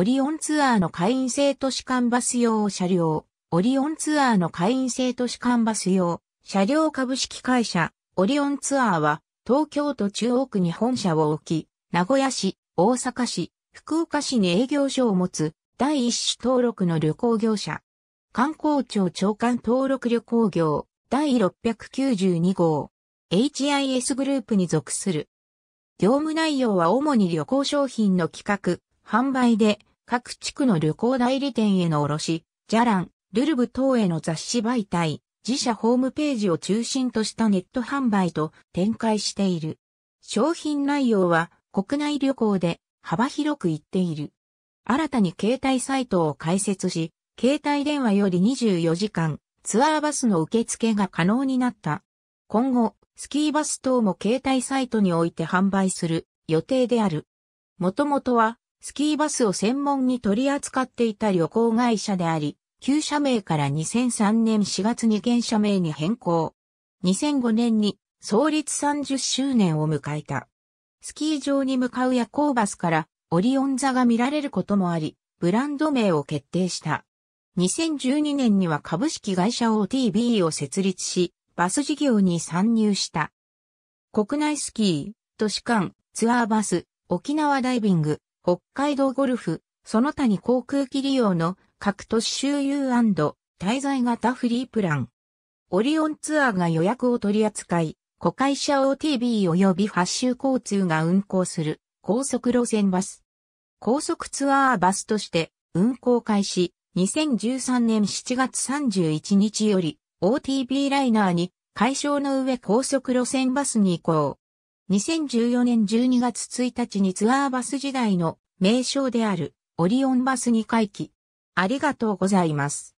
オリオンツアーの会員制都市間バス用車両、オリオンツアーの会員制都市間バス用、車両株式会社、オリオンツアーは、東京都中央区に本社を置き、名古屋市、大阪市、福岡市に営業所を持つ、第一種登録の旅行業者。観光庁長官登録旅行業、第692号。HIS グループに属する。業務内容は主に旅行商品の企画、販売で、各地区の旅行代理店への卸、ジャラン、ルルブ等への雑誌媒体、自社ホームページを中心としたネット販売と展開している。商品内容は国内旅行で幅広くいっている。新たに携帯サイトを開設し、携帯電話より24時間、ツアーバスの受付が可能になった。今後、スキーバス等も携帯サイトにおいて販売する予定である。もともとはスキーバスを専門に取り扱っていた旅行会社であり、旧社名から2003年4月に現社名に変更。2005年に創立30周年を迎えた。スキー場に向かう夜行バスからオリオン座が見られることもあり、ブランド名を決定した。2012年には株式会社 OTB を設立し、バス事業に参入した。国内スキー、都市間、ツアーバス、沖縄ダイビング、北海道ゴルフ、その他に航空機利用の各都市周遊滞在型フリープラン。オリオンツアーが予約を取り扱い、子会社 OTB 及び発州交通が運行する高速路線バス。高速ツアーバスとして運行開始2013年7月31日より OTB ライナーに解消の上高速路線バスに移行。2014年12月1日にツアーバス時代の名称であるオリオンバスに回帰。ありがとうございます。